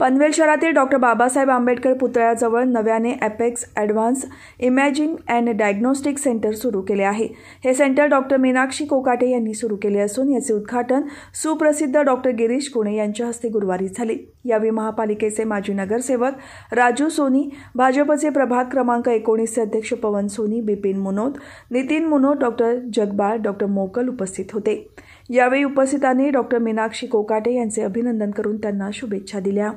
पनवेल शहरातील डॉक्टर बाबासाहेब आंबेडकर पुतळ्याजवळ नव्याने apex advance imaging and diagnostic centre सुरू केले आहे हे सेंटर डॉक्टर मीनाक्षी कोकाटे यांनी सुरू केले असून याचे उद्घाटन सुप्रसिद्ध डॉक्टर गिरीश कुणे यांच्या हस्ते गुरुवारी झाले यावेळी महापालिकेचे माजी नगरसेवक राजू सोनी भाजपचे प्रभाग क्रमांक एकोणीसचे अध्यक्ष पवन सोनी बिपिन मुनोत नितीन मुनोत डॉक्टर जगबाळ डॉक्टर मोकल उपस्थित होते यावेळी उपस्थितांनी डॉक्टर मीनाक्षी कोकाटे यांचे अभिनंदन करून त्यांना शुभेच्छा दिल्या